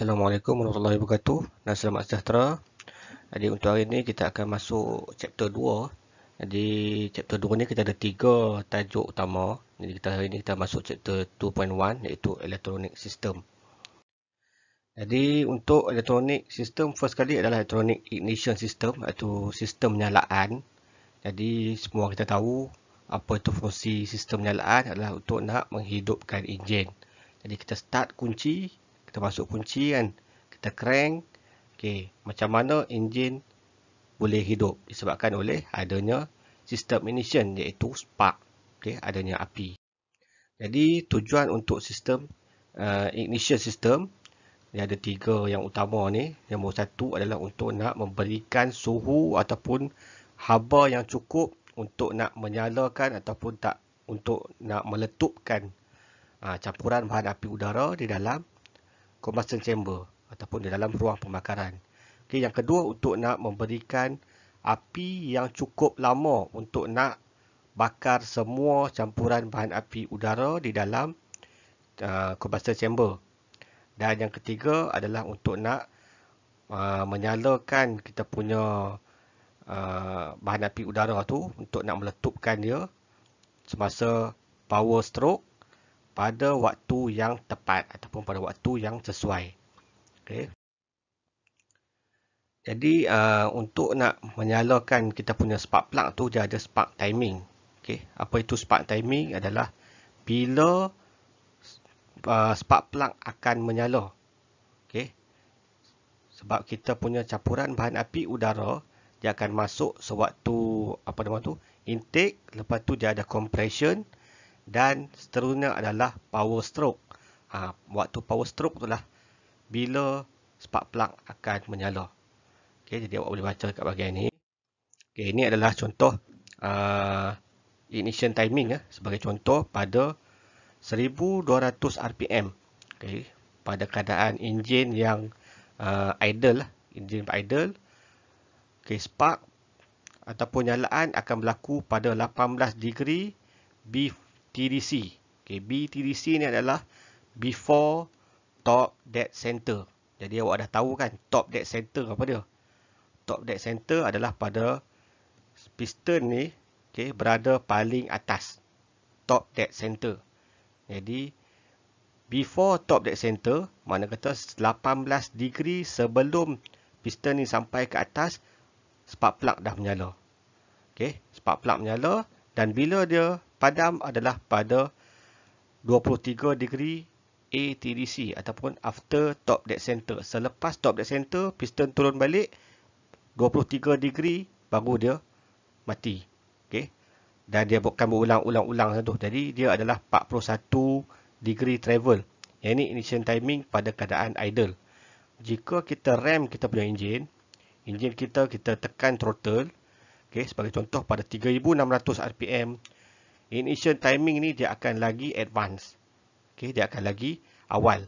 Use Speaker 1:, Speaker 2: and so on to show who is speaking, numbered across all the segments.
Speaker 1: Assalamualaikum warahmatullahi wabarakatuh dan selamat sejahtera. Jadi untuk hari ini kita akan masuk chapter 2. Jadi chapter 2 ni kita ada tiga tajuk utama. Jadi kita hari ini kita masuk chapter 2.1 iaitu electronic system. Jadi untuk electronic system first kali adalah electronic ignition system iaitu sistem nyalaan. Jadi semua kita tahu apa itu fungsi sistem nyalaan adalah untuk nak menghidupkan enjin. Jadi kita start kunci kita masuk kunci kan kita crank okey macam mana enjin boleh hidup disebabkan oleh adanya sistem ignition iaitu spark okey adanya api jadi tujuan untuk sistem uh, ignition system dia ada tiga yang utama ni yang nombor satu adalah untuk nak memberikan suhu ataupun haba yang cukup untuk nak menyalakan ataupun tak untuk nak meletupkan uh, campuran bahan api udara di dalam combustion chamber ataupun di dalam ruang pembakaran. Okay, yang kedua untuk nak memberikan api yang cukup lama untuk nak bakar semua campuran bahan api udara di dalam uh, combustion chamber. Dan yang ketiga adalah untuk nak uh, menyalakan kita punya uh, bahan api udara tu untuk nak meletupkan dia semasa power stroke pada waktu yang tepat ataupun pada waktu yang sesuai. Okay. Jadi uh, untuk nak menyalakan kita punya spark plug tu dia ada spark timing. Okay. Apa itu spark timing adalah bila uh, spark plug akan menyala. Okay. Sebab kita punya campuran bahan api udara dia akan masuk sewaktu apa nama tu intake lepas tu dia ada compression dan seterusnya adalah power stroke. Ha, waktu power stroke itulah bila spark plug akan menyala. Okay, jadi awak boleh baca kat bahagian ini. Okay, ini adalah contoh uh, ignition timing ya, sebagai contoh pada 1200 RPM. Okay, pada keadaan enjin yang uh, idle, lah, enjin idle, okay, spark ataupun nyalaan akan berlaku pada 18 degree B TDC. Okay, BTDC ni adalah before top dead center. Jadi awak dah tahu kan top dead center apa dia? Top dead center adalah pada piston ni okay, berada paling atas. Top dead center. Jadi before top dead center, mana kata 18 degree sebelum piston ni sampai ke atas, spark plug dah menyala. Okay, spark plug menyala dan bila dia padam adalah pada 23 degree ATDC ataupun after top dead center. Selepas top dead center, piston turun balik 23 degree baru dia mati. Okey. Dan dia bukan berulang-ulang-ulang satu. Jadi dia adalah 41 degree travel. Yang ini ignition timing pada keadaan idle. Jika kita rem kita punya enjin, enjin kita kita tekan throttle. Okey, sebagai contoh pada 3600 RPM, initial timing ni dia akan lagi advance. okay? dia akan lagi awal.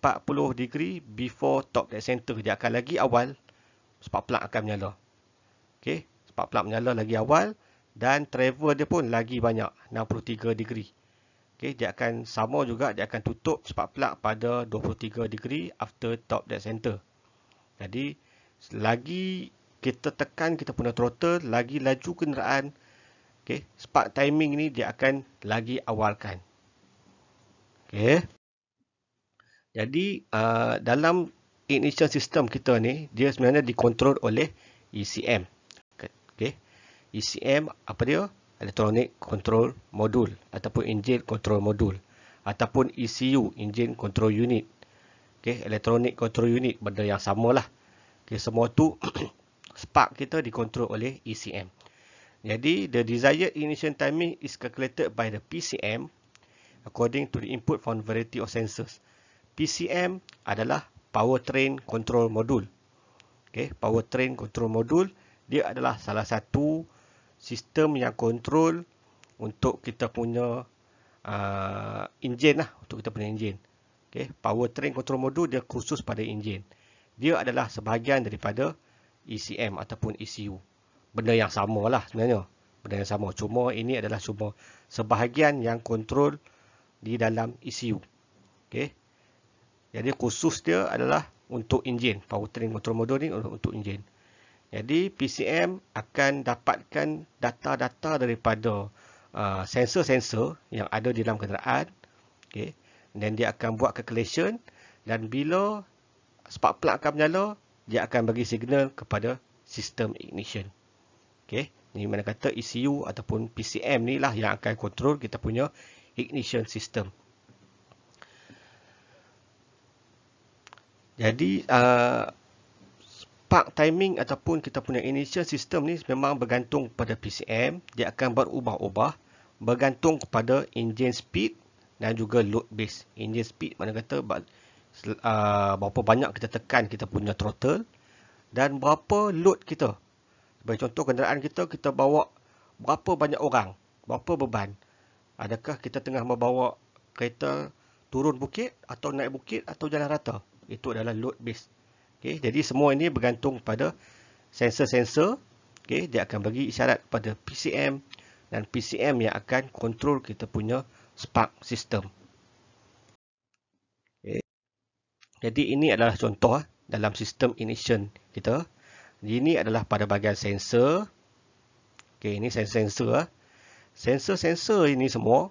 Speaker 1: 40 degree before top dead center dia akan lagi awal spark plug akan menyala. Okey, spark plug menyala lagi awal dan travel dia pun lagi banyak 63 degree. Okay? dia akan sama juga dia akan tutup spark plug pada 23 degree after top dead center. Jadi lagi kita tekan kita punya throttle, lagi laju kenderaan Okey, spark timing ni dia akan lagi awalkan. Okey. Jadi uh, dalam ignition system kita ni dia sebenarnya dikontrol oleh ECM. Okey. ECM apa dia? Electronic Control Module ataupun Engine Control Module ataupun ECU Engine Control Unit. Okey, Electronic Control Unit benda yang samalah. Okey, semua tu spark kita dikontrol oleh ECM. Jadi, the desired ignition timing is calculated by the PCM according to the input from variety of sensors. PCM adalah powertrain control module. Okay, powertrain control module dia adalah salah satu sistem yang kontrol untuk kita punya uh, engine lah, untuk kita punya engine. Okay, powertrain control module dia khusus pada engine. Dia adalah sebahagian daripada ECM ataupun ECU benda yang sama lah sebenarnya. Benda yang sama. Cuma ini adalah cuma sebahagian yang kontrol di dalam ECU. Okay. Jadi khusus dia adalah untuk enjin. Power train control module ni untuk enjin. Jadi PCM akan dapatkan data-data daripada uh, sensor-sensor uh, yang ada di dalam kenderaan. Okay. Dan dia akan buat calculation dan bila spark plug akan menyala, dia akan bagi signal kepada sistem ignition. Okey, ni mana kata ECU ataupun PCM ni lah yang akan kontrol kita punya ignition system. Jadi, uh, spark timing ataupun kita punya ignition system ni memang bergantung pada PCM. Dia akan berubah-ubah bergantung kepada engine speed dan juga load base. Engine speed mana kata uh, berapa banyak kita tekan kita punya throttle dan berapa load kita Sebagai contoh kenderaan kita, kita bawa berapa banyak orang, berapa beban. Adakah kita tengah membawa kereta turun bukit atau naik bukit atau jalan rata. Itu adalah load base. Okay, jadi semua ini bergantung pada sensor-sensor. Okay, dia akan bagi isyarat kepada PCM dan PCM yang akan kontrol kita punya spark system. Okay. Jadi ini adalah contoh eh, dalam sistem ignition kita. Ini adalah pada bahagian sensor. Okey, ini sensor-sensor. Ah. Sensor-sensor ini semua,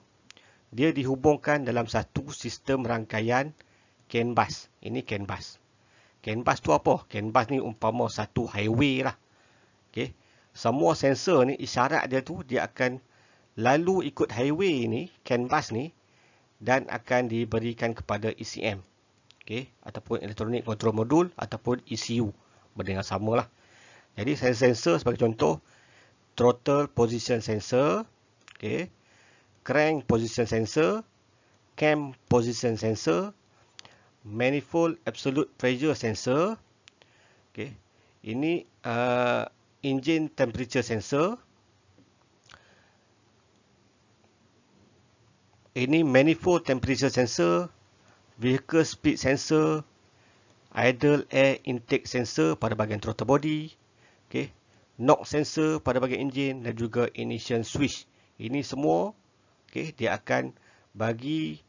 Speaker 1: dia dihubungkan dalam satu sistem rangkaian CAN bus. Ini CAN bus. CAN bus tu apa? CAN bus ni umpama satu highway lah. Okey. Semua sensor ni, isyarat dia tu, dia akan lalu ikut highway ni, CAN bus ni, dan akan diberikan kepada ECM. Okey. Ataupun Electronic Control Module, ataupun ECU berdengar sama lah. Jadi sensor sebagai contoh, throttle position sensor, okay, crank position sensor, cam position sensor, manifold absolute pressure sensor, okay, ini uh, engine temperature sensor, ini manifold temperature sensor, vehicle speed sensor, idle air intake sensor pada bahagian throttle body, okay, knock sensor pada bahagian engine, dan juga ignition switch. Ini semua okay, dia akan bagi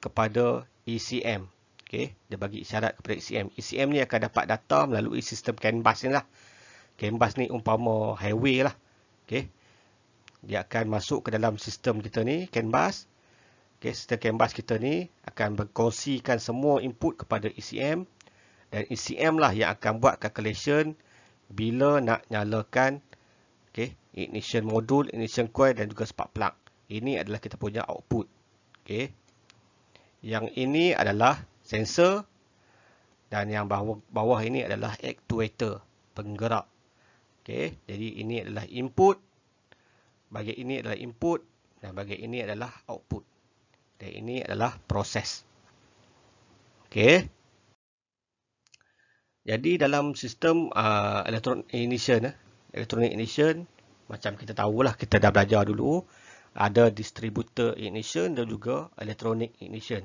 Speaker 1: kepada ECM. Okay, dia bagi isyarat kepada ECM. ECM ni akan dapat data melalui sistem canvas ni lah. Canvas ni umpama highway lah. Okay. Dia akan masuk ke dalam sistem kita ni, canvas. Okay, sistem canvas kita ni akan berkongsikan semua input kepada ECM dan ECM lah yang akan buat calculation bila nak nyalakan okay, ignition module, ignition coil dan juga spark plug. Ini adalah kita punya output. Okay. Yang ini adalah sensor dan yang bawah, bawah ini adalah actuator, penggerak. Okay. Jadi ini adalah input, bagian ini adalah input dan bagian ini adalah output. Dan ini adalah proses. Okay. Jadi dalam sistem uh, elektronik ignition, eh, elektronik ignition macam kita tahu lah kita dah belajar dulu ada distributor ignition dan juga elektronik ignition.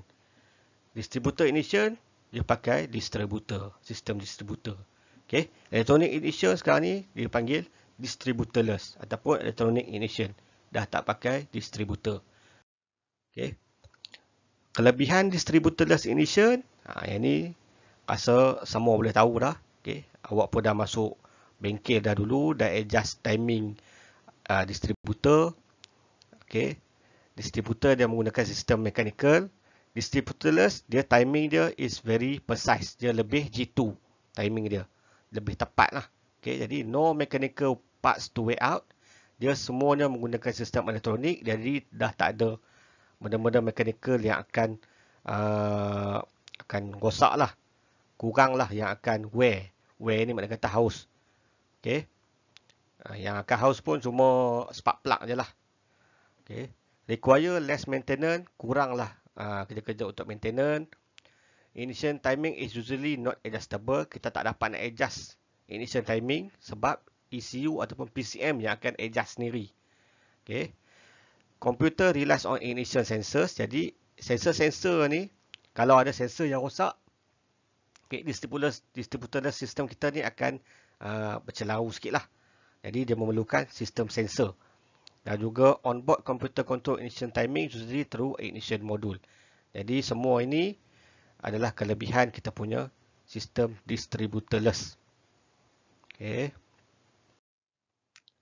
Speaker 1: Distributor ignition dia pakai distributor, sistem distributor. Okay, elektronik ignition sekarang ni dia panggil distributorless ataupun elektronik ignition dah tak pakai distributor. Okay. Kelebihan distributorless ignition, ha yang ni rasa semua boleh tahu dah. Okay. Awak pun dah masuk bengkel dah dulu. Dah adjust timing uh, distributor. Okay. Distributor dia menggunakan sistem mechanical. Distributorless, dia timing dia is very precise. Dia lebih G2 timing dia. Lebih tepat lah. Okay. Jadi, no mechanical parts to wear out. Dia semuanya menggunakan sistem elektronik. Jadi, dah tak ada benda-benda mechanical yang akan uh, akan gosak lah kurang lah yang akan wear. Wear ni maknanya kata haus. Okay. Ha, yang akan haus pun cuma spark plug je lah. Okay. Require less maintenance, kurang lah ha, kerja-kerja uh, untuk maintenance. Ignition timing is usually not adjustable. Kita tak dapat nak adjust ignition timing sebab ECU ataupun PCM yang akan adjust sendiri. Okay. Computer relies on ignition sensors. Jadi, sensor-sensor ni, kalau ada sensor yang rosak, okay, distributor, distributor sistem kita ni akan uh, bercelau sikit lah. Jadi dia memerlukan sistem sensor. Dan juga onboard computer control ignition timing itu sendiri through ignition module. Jadi semua ini adalah kelebihan kita punya sistem distributorless. Okay.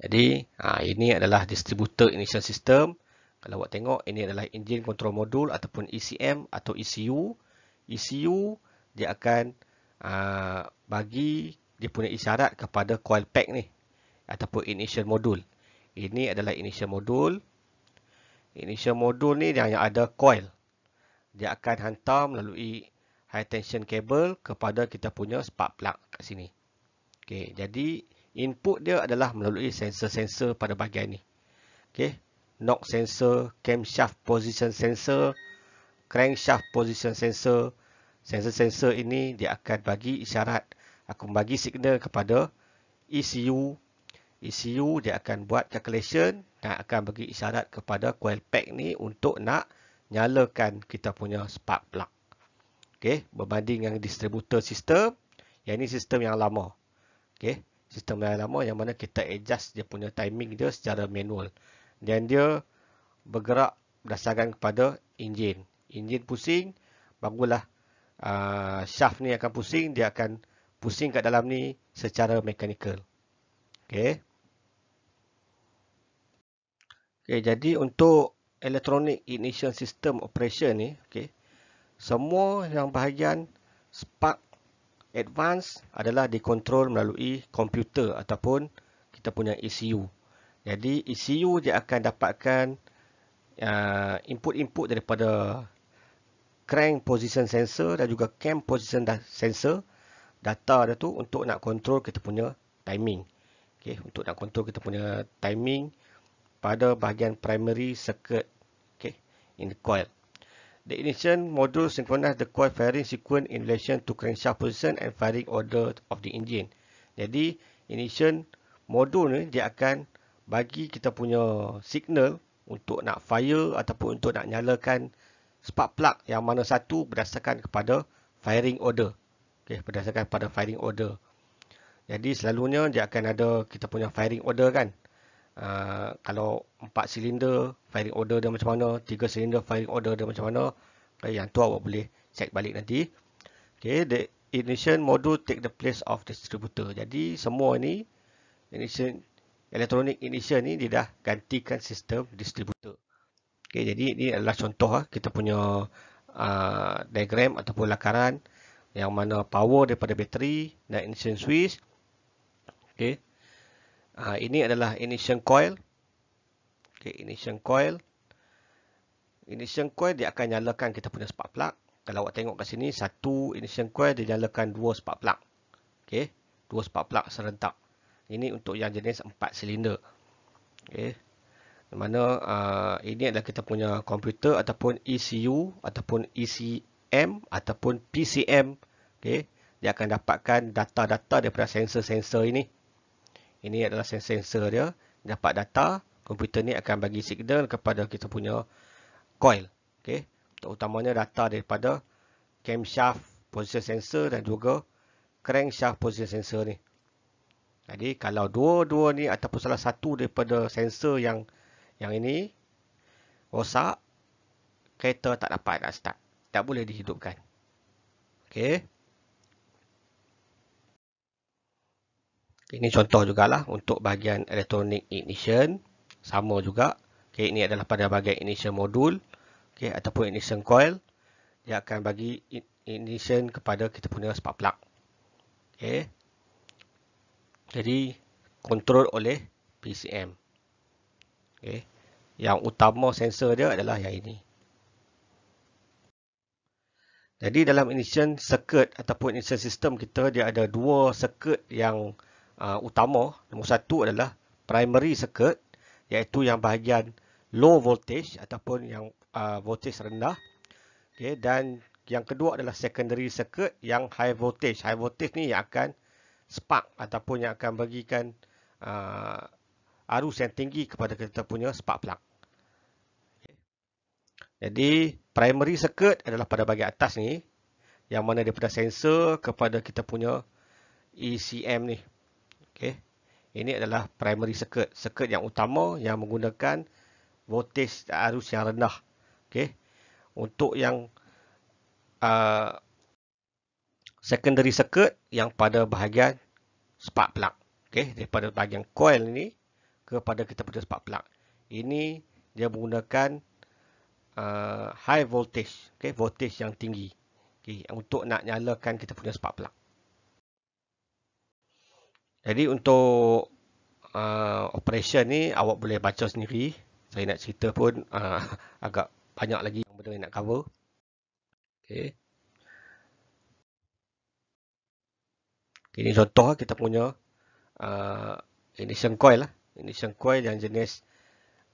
Speaker 1: Jadi ha, ini adalah distributor ignition system. Kalau awak tengok ini adalah engine control module ataupun ECM atau ECU. ECU dia akan aa, ah, bagi dia punya isyarat kepada coil pack ni ataupun initial module. Ini adalah initial module. Initial module ni dia hanya ada coil. Dia akan hantar melalui high tension cable kepada kita punya spark plug kat sini. Okey, jadi input dia adalah melalui sensor-sensor pada bahagian ni. Okey, knock sensor, camshaft position sensor, crankshaft position sensor sensor-sensor ini dia akan bagi isyarat aku bagi signal kepada ECU ECU dia akan buat calculation dan akan bagi isyarat kepada coil pack ni untuk nak nyalakan kita punya spark plug okey berbanding dengan distributor system yang ini sistem yang lama okey sistem yang lama yang mana kita adjust dia punya timing dia secara manual dan dia bergerak berdasarkan kepada engine, engine pusing bagulah uh, shaft ni akan pusing, dia akan pusing kat dalam ni secara mekanikal. Okay. Okay, jadi untuk electronic ignition system operation ni, okay, semua yang bahagian spark advance adalah dikontrol melalui komputer ataupun kita punya ECU. Jadi ECU dia akan dapatkan ah, input-input uh, daripada crank position sensor dan juga cam position sensor data dia tu untuk nak kontrol kita punya timing. okay? untuk nak kontrol kita punya timing pada bahagian primary circuit okay? in the coil. The ignition module synchronize the coil firing sequence in relation to crankshaft position and firing order of the engine. Jadi, ignition module ni dia akan bagi kita punya signal untuk nak fire ataupun untuk nak nyalakan spark plug yang mana satu berdasarkan kepada firing order. Okay, berdasarkan pada firing order. Jadi selalunya dia akan ada kita punya firing order kan. Uh, kalau 4 silinder firing order dia macam mana, 3 silinder firing order dia macam mana. Okay, yang tu awak boleh check balik nanti. Okay, the ignition module take the place of distributor. Jadi semua ini ignition elektronik ignition ni dia dah gantikan sistem distributor. Okay, jadi ini adalah contoh ah, kita punya uh, diagram ataupun lakaran yang mana power daripada bateri dan ignition switch. Okay. Uh, ah, ini adalah ignition coil. Okay, ignition coil. Ignition coil dia akan nyalakan kita punya spark plug. Kalau awak tengok kat sini, satu ignition coil dia nyalakan dua spark plug. Okay. Dua spark plug serentak. Ini untuk yang jenis empat silinder. Okay. Di mana uh, ini adalah kita punya komputer ataupun ECU ataupun ECM ataupun PCM. Okay. Dia akan dapatkan data-data daripada sensor-sensor ini. Ini adalah sensor-sensor dia. Dapat data, komputer ni akan bagi signal kepada kita punya coil. Okay. Terutamanya data daripada camshaft position sensor dan juga crankshaft position sensor ni. Jadi kalau dua-dua ni ataupun salah satu daripada sensor yang yang ini rosak. Kereta tak dapat nak start. Tak boleh dihidupkan. Okey. Ini contoh jugalah untuk bahagian elektronik ignition. Sama juga. Okay, ini adalah pada bahagian ignition modul, Okay, ataupun ignition coil. Dia akan bagi ignition kepada kita punya spark plug. Okay. Jadi, kontrol oleh PCM. Okay yang utama sensor dia adalah yang ini. Jadi dalam ignition circuit ataupun ignition system kita dia ada dua circuit yang uh, utama. Nombor satu adalah primary circuit iaitu yang bahagian low voltage ataupun yang uh, voltage rendah. Okay, dan yang kedua adalah secondary circuit yang high voltage. High voltage ni yang akan spark ataupun yang akan bagikan uh, arus yang tinggi kepada kita punya spark plug. Jadi primary circuit adalah pada bahagian atas ni yang mana daripada sensor kepada kita punya ECM ni. Okey. Ini adalah primary circuit, circuit yang utama yang menggunakan voltage arus yang rendah. Okey. Untuk yang uh, secondary circuit yang pada bahagian spark plug. Okey, daripada bahagian coil ni kepada kita punya spark plug. Ini dia menggunakan uh, high voltage, okay, voltage yang tinggi, okay, untuk nak nyalakan kita punya spark plug. Jadi untuk uh, operation ni awak boleh baca sendiri. Saya nak cerita pun uh, agak banyak lagi yang benda nak cover. Okay. Okay, ini contoh ah, kita punya uh, ignition coil lah. Ignition coil yang jenis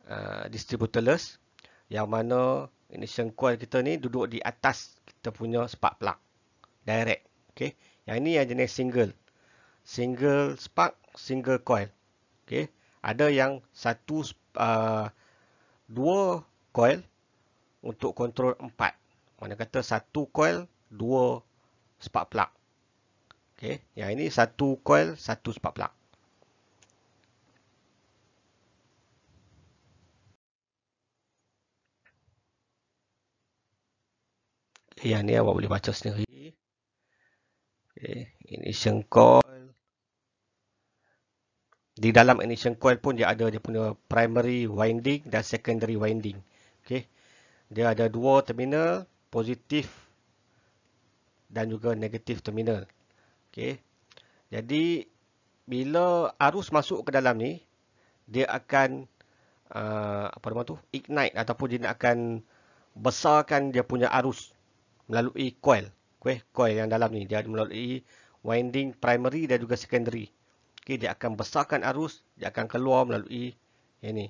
Speaker 1: uh, distributorless yang mana ini coil kita ni duduk di atas kita punya spark plug direct okey yang ini yang jenis single single spark single coil okey ada yang satu uh, dua coil untuk kontrol empat mana kata satu coil dua spark plug okey yang ini satu coil satu spark plug yang ni awak boleh baca sendiri. Okay. Ignition coil. Di dalam ignition coil pun dia ada dia punya primary winding dan secondary winding. Okay. Dia ada dua terminal, positif dan juga negatif terminal. Okay. Jadi, bila arus masuk ke dalam ni, dia akan uh, apa nama tu? ignite ataupun dia akan besarkan dia punya arus melalui coil. Okay, coil yang dalam ni dia melalui winding primary dan juga secondary. Okay, dia akan besarkan arus, dia akan keluar melalui ini.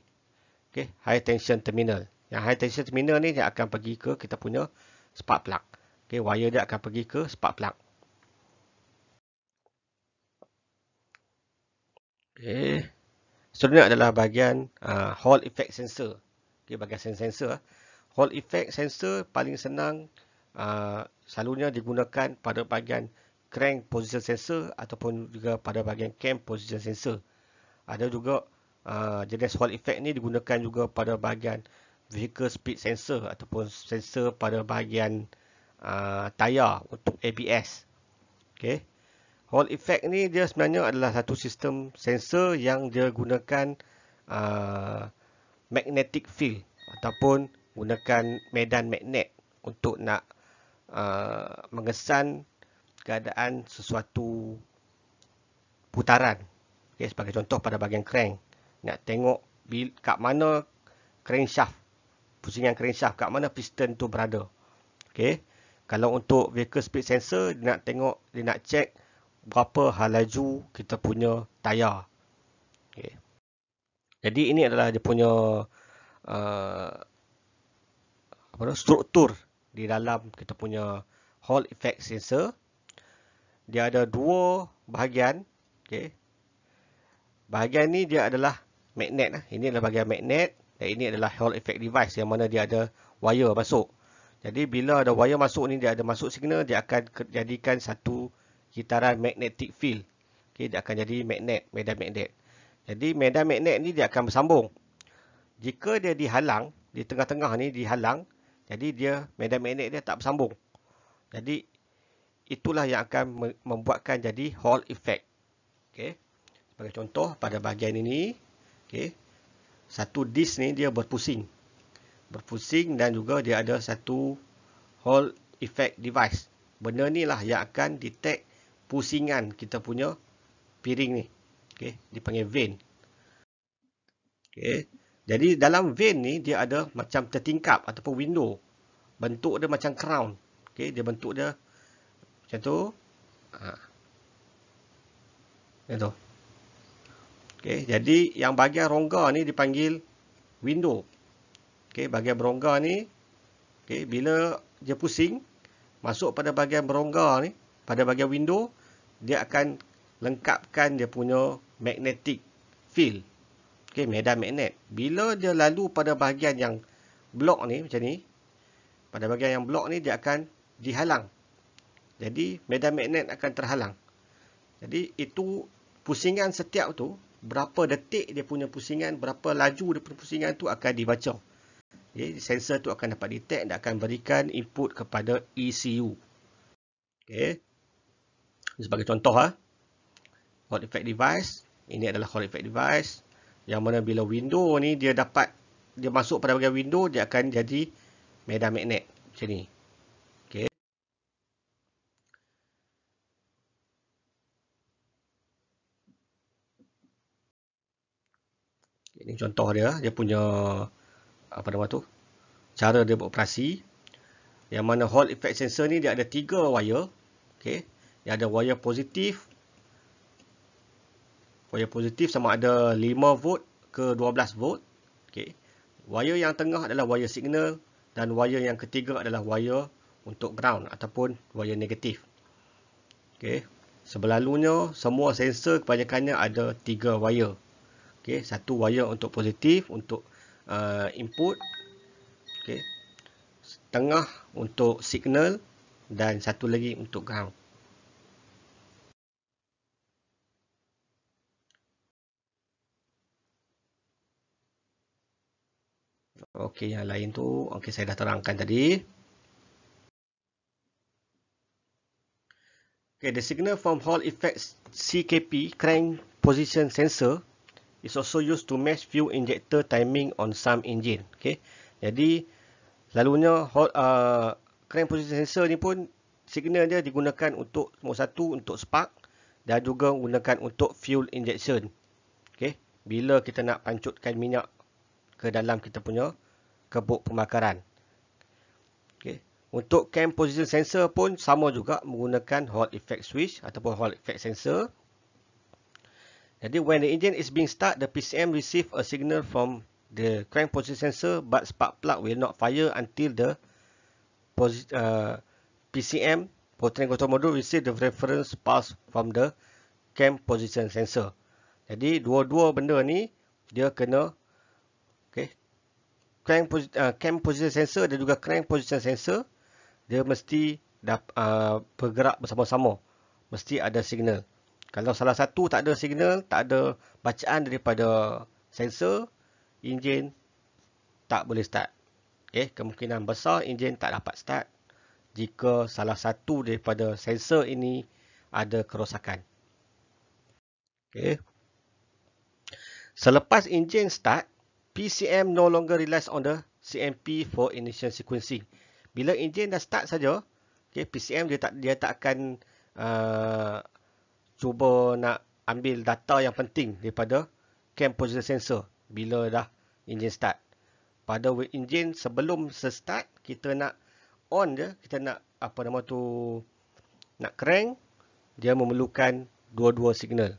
Speaker 1: Okay, high tension terminal. Yang high tension terminal ni dia akan pergi ke kita punya spark plug. Okay, wire dia akan pergi ke spark plug. Okay. Seterusnya adalah bahagian uh, Hall Effect Sensor. Okay, bahagian sensor. Ah. Hall Effect Sensor paling senang Uh, selalunya digunakan pada bahagian crank position sensor ataupun juga pada bahagian cam position sensor. Ada juga uh, jenis Hall effect ni digunakan juga pada bahagian vehicle speed sensor ataupun sensor pada bahagian uh, tayar untuk ABS. Okay. Hall effect ni dia sebenarnya adalah satu sistem sensor yang dia gunakan uh, magnetic field ataupun gunakan medan magnet untuk nak Uh, mengesan keadaan sesuatu putaran. Okay, sebagai contoh pada bahagian crank. Nak tengok bil, kat mana shaft. Pusingan shaft, kat mana piston tu berada. Okay. Kalau untuk vehicle speed sensor, dia nak tengok, dia nak check berapa hal laju kita punya tayar. Okay. Jadi ini adalah dia punya uh, apa, struktur di dalam kita punya Hall effect sensor dia ada dua bahagian okey bahagian ni dia adalah magnet lah. ini adalah bahagian magnet dan ini adalah Hall effect device yang mana dia ada wire masuk jadi bila ada wire masuk ni dia ada masuk signal dia akan jadikan satu kitaran magnetic field okey dia akan jadi magnet medan magnet jadi medan magnet ni dia akan bersambung jika dia dihalang di tengah-tengah ni dihalang jadi dia medan magnet dia tak bersambung. Jadi itulah yang akan membuatkan jadi Hall effect. Okey. Sebagai contoh pada bahagian ini, okey. Satu disk ni dia berpusing. Berpusing dan juga dia ada satu Hall effect device. Benda ni lah yang akan detect pusingan kita punya piring ni. Okey, dipanggil vane. Okey. Jadi dalam vein ni dia ada macam tertingkap ataupun window. Bentuk dia macam crown. Okey, dia bentuk dia macam tu. Ha. Itu. Okey, jadi yang bahagian rongga ni dipanggil window. Okey, bahagian berongga ni okey, bila dia pusing masuk pada bahagian berongga ni, pada bahagian window, dia akan lengkapkan dia punya magnetic field. Okey, medan magnet. Bila dia lalu pada bahagian yang blok ni macam ni, pada bahagian yang blok ni dia akan dihalang. Jadi medan magnet akan terhalang. Jadi itu pusingan setiap tu berapa detik dia punya pusingan, berapa laju dia punya pusingan tu akan dibaca. Okey, sensor tu akan dapat detect dan akan berikan input kepada ECU. Okey. Sebagai contoh ah. Hot effect device, ini adalah hot effect device yang mana bila window ni dia dapat dia masuk pada bahagian window dia akan jadi medan magnet macam ni okey okay, ini contoh dia dia punya apa nama tu cara dia beroperasi yang mana hall effect sensor ni dia ada tiga wire okey dia ada wire positif wire positif sama ada 5 volt ke 12 volt okay. wire yang tengah adalah wire signal dan wire yang ketiga adalah wire untuk ground ataupun wire negatif okey sebelalunya semua sensor kebanyakannya ada 3 wire okay. satu wire untuk positif untuk uh, input okay. tengah untuk signal dan satu lagi untuk ground Okey, yang lain tu, okey saya dah terangkan tadi. Okey, the signal from Hall effect CKP crank position sensor is also used to match fuel injector timing on some engine. Okey. Jadi selalunya hall, uh, crank position sensor ni pun signal dia digunakan untuk nombor satu untuk spark dan juga gunakan untuk fuel injection. Okey. Bila kita nak pancutkan minyak ke dalam kita punya kebuk pemakaran. Okay. Untuk cam position sensor pun sama juga menggunakan hall effect switch ataupun hall effect sensor. Jadi when the engine is being start, the PCM receive a signal from the crank position sensor but spark plug will not fire until the uh, PCM Portrait control module receive the reference pass from the cam position sensor. Jadi dua-dua benda ni dia kena uh, crank position, uh, crank position sensor dan juga crank position sensor dia mesti dah, uh, bergerak bersama-sama mesti ada signal kalau salah satu tak ada signal tak ada bacaan daripada sensor enjin tak boleh start okay, eh, kemungkinan besar enjin tak dapat start jika salah satu daripada sensor ini ada kerosakan okay. Eh. selepas enjin start PCM no longer relies on the CMP for initial sequencing. Bila engine dah start saja, okay, PCM dia tak dia tak akan uh, cuba nak ambil data yang penting daripada CAM position sensor bila dah engine start. Pada engine sebelum start, kita nak on dia, kita nak apa nama tu nak crank, dia memerlukan dua-dua signal.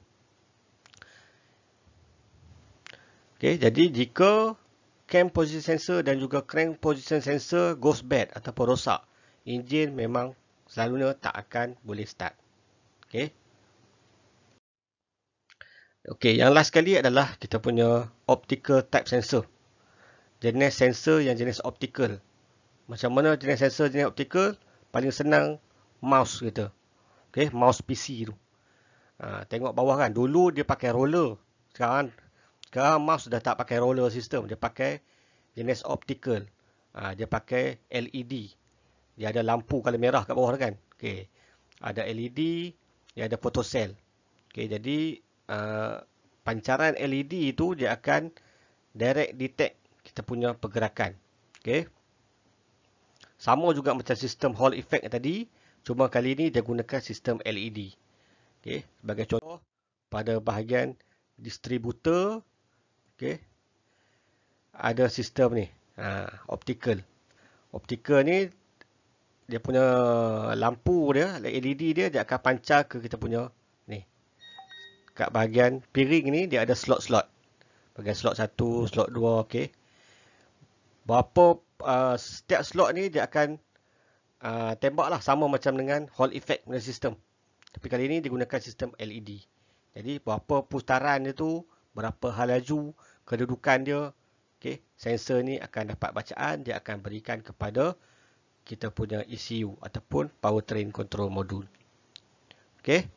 Speaker 1: Okey, jadi jika cam position sensor dan juga crank position sensor goes bad ataupun rosak, enjin memang selalunya tak akan boleh start. Okey. Okey, yang last sekali adalah kita punya optical type sensor. Jenis sensor yang jenis optical. Macam mana jenis sensor jenis optical? Paling senang mouse kita. Okey, mouse PC tu. Ha, tengok bawah kan. Dulu dia pakai roller. Sekarang sekarang mouse sudah tak pakai roller system. Dia pakai jenis optical. Ha, dia pakai LED. Dia ada lampu kalau merah kat bawah kan. Okay. Ada LED. Dia ada photocell. Okay, jadi uh, pancaran LED itu dia akan direct detect kita punya pergerakan. Okay. Sama juga macam sistem Hall Effect tadi. Cuma kali ini dia gunakan sistem LED. Okay. Sebagai contoh pada bahagian distributor okey ada sistem ni ha, optical optical ni dia punya lampu dia LED dia dia akan pancar ke kita punya ni kat bahagian piring ni dia ada slot-slot bagi slot 1 slot 2 okay. berapa uh, setiap slot ni dia akan uh, tembak lah sama macam dengan hall effect punya sistem tapi kali ni digunakan sistem LED jadi berapa putaran dia tu berapa hal laju kedudukan dia okey sensor ni akan dapat bacaan dia akan berikan kepada kita punya ECU ataupun powertrain control module okey